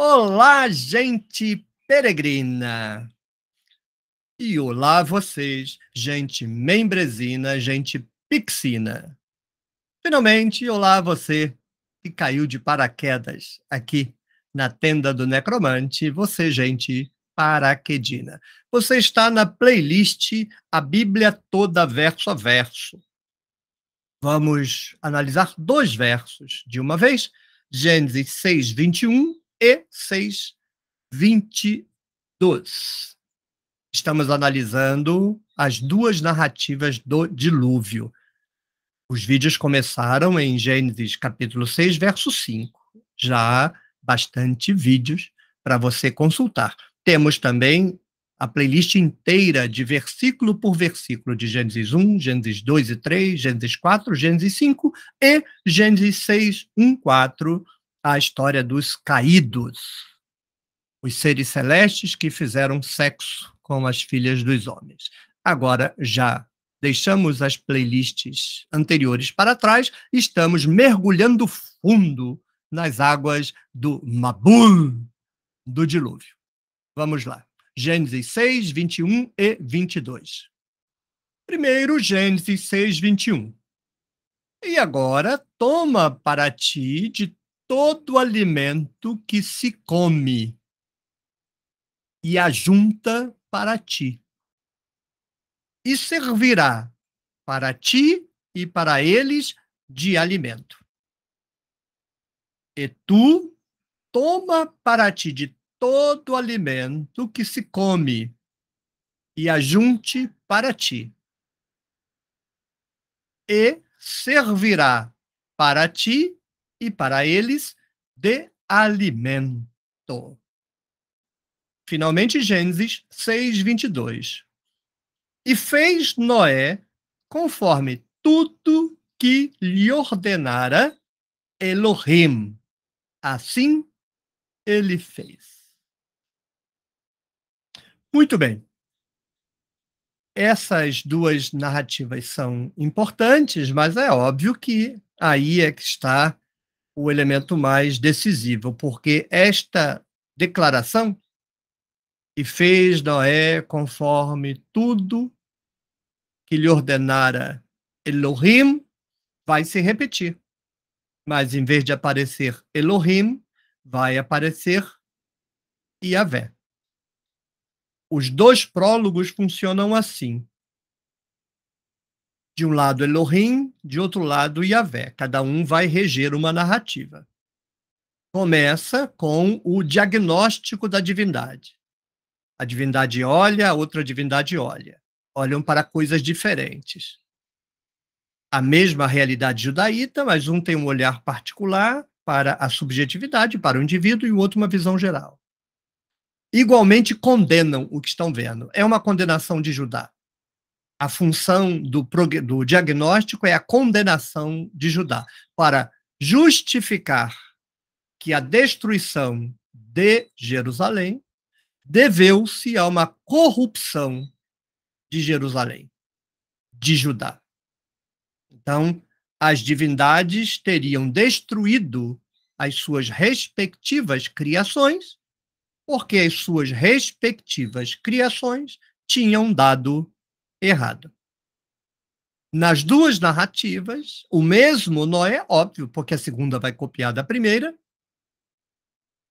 Olá, gente peregrina! E olá vocês, gente membresina, gente pixina! Finalmente, olá você que caiu de paraquedas aqui na tenda do necromante, você, gente paraquedina. Você está na playlist A Bíblia Toda Verso a Verso. Vamos analisar dois versos de uma vez, Gênesis 6, 21 e 6, 22. Estamos analisando as duas narrativas do dilúvio. Os vídeos começaram em Gênesis capítulo 6, verso 5. Já há bastante vídeos para você consultar. Temos também a playlist inteira de versículo por versículo de Gênesis 1, Gênesis 2 e 3, Gênesis 4, Gênesis 5 e Gênesis 6, 1, 4, a história dos caídos, os seres celestes que fizeram sexo com as filhas dos homens. Agora já deixamos as playlists anteriores para trás, estamos mergulhando fundo nas águas do Mabul, do dilúvio. Vamos lá. Gênesis 6, 21 e 22. Primeiro, Gênesis 6, 21. E agora toma para ti de todo alimento que se come e ajunta para ti, e servirá para ti e para eles de alimento. E tu toma para ti de todo alimento que se come e ajunte para ti. E servirá para ti e para eles de alimento. Finalmente, Gênesis 6, 22. E fez Noé conforme tudo que lhe ordenara Elohim. Assim ele fez. Muito bem. Essas duas narrativas são importantes, mas é óbvio que aí é que está o elemento mais decisivo, porque esta declaração e fez Noé conforme tudo que lhe ordenara Elohim vai se repetir. Mas em vez de aparecer Elohim, vai aparecer Yahvé. Os dois prólogos funcionam assim. De um lado Elohim, de outro lado Yahvé. Cada um vai reger uma narrativa. Começa com o diagnóstico da divindade. A divindade olha, a outra divindade olha. Olham para coisas diferentes. A mesma realidade judaíta, mas um tem um olhar particular para a subjetividade, para o indivíduo, e o outro uma visão geral. Igualmente condenam o que estão vendo. É uma condenação de Judá a função do, do diagnóstico é a condenação de Judá, para justificar que a destruição de Jerusalém deveu-se a uma corrupção de Jerusalém, de Judá. Então, as divindades teriam destruído as suas respectivas criações, porque as suas respectivas criações tinham dado errado. Nas duas narrativas, o mesmo Noé, óbvio, porque a segunda vai copiar da primeira,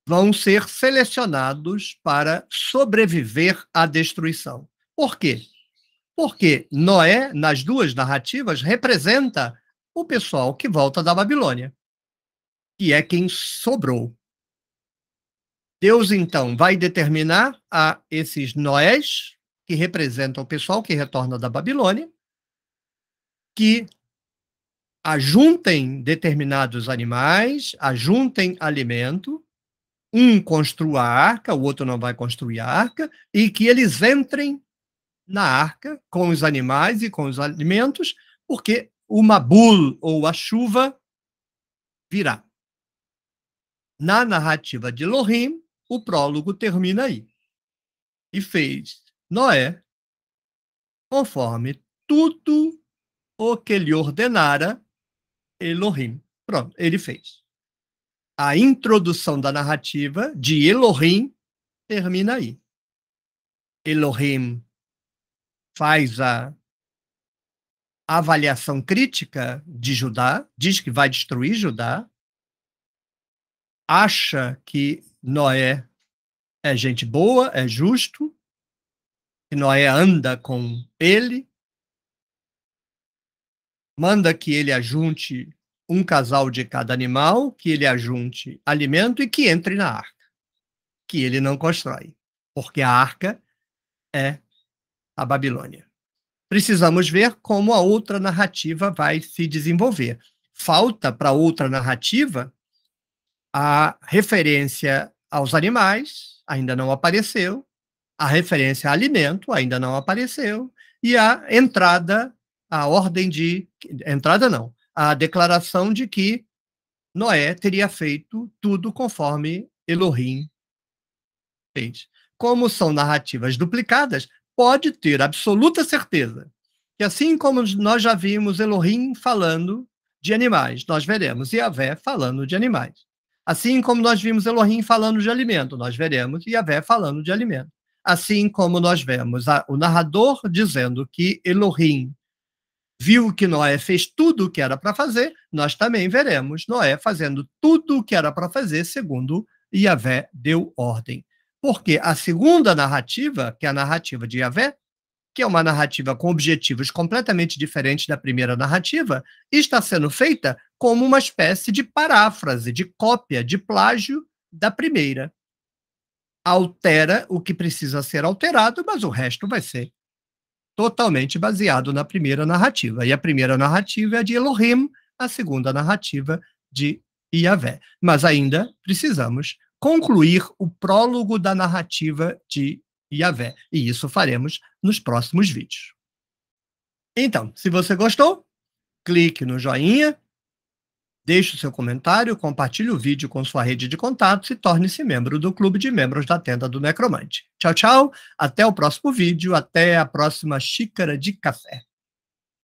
vão ser selecionados para sobreviver à destruição. Por quê? Porque Noé, nas duas narrativas, representa o pessoal que volta da Babilônia, que é quem sobrou. Deus, então, vai determinar a esses Noés que representa o pessoal que retorna da Babilônia, que ajuntem determinados animais, ajuntem alimento, um construa a arca, o outro não vai construir a arca, e que eles entrem na arca com os animais e com os alimentos, porque o mabul ou a chuva virá. Na narrativa de Lohim, o prólogo termina aí. E fez Noé, conforme tudo o que lhe ordenara Elohim. Pronto, ele fez. A introdução da narrativa de Elohim termina aí. Elohim faz a avaliação crítica de Judá, diz que vai destruir Judá, acha que Noé é gente boa, é justo, que Noé anda com ele, manda que ele ajunte um casal de cada animal, que ele ajunte alimento e que entre na arca, que ele não constrói, porque a arca é a Babilônia. Precisamos ver como a outra narrativa vai se desenvolver. Falta para outra narrativa a referência aos animais, ainda não apareceu, a referência a alimento ainda não apareceu e a entrada, a ordem de entrada não, a declaração de que Noé teria feito tudo conforme Elohim fez. Como são narrativas duplicadas, pode ter absoluta certeza que, assim como nós já vimos Elohim falando de animais, nós veremos Yahvé falando de animais. Assim como nós vimos Elohim falando de alimento, nós veremos Yahvé falando de alimento assim como nós vemos a, o narrador dizendo que Elohim viu que Noé fez tudo o que era para fazer, nós também veremos Noé fazendo tudo o que era para fazer, segundo Yahvé deu ordem. Porque a segunda narrativa, que é a narrativa de Yahvé, que é uma narrativa com objetivos completamente diferentes da primeira narrativa, está sendo feita como uma espécie de paráfrase, de cópia, de plágio da primeira altera o que precisa ser alterado, mas o resto vai ser totalmente baseado na primeira narrativa. E a primeira narrativa é de Elohim, a segunda narrativa de Yahvé. Mas ainda precisamos concluir o prólogo da narrativa de Yahvé. E isso faremos nos próximos vídeos. Então, se você gostou, clique no joinha, Deixe seu comentário, compartilhe o vídeo com sua rede de contatos e torne-se membro do Clube de Membros da Tenda do Necromante. Tchau, tchau. Até o próximo vídeo. Até a próxima xícara de café.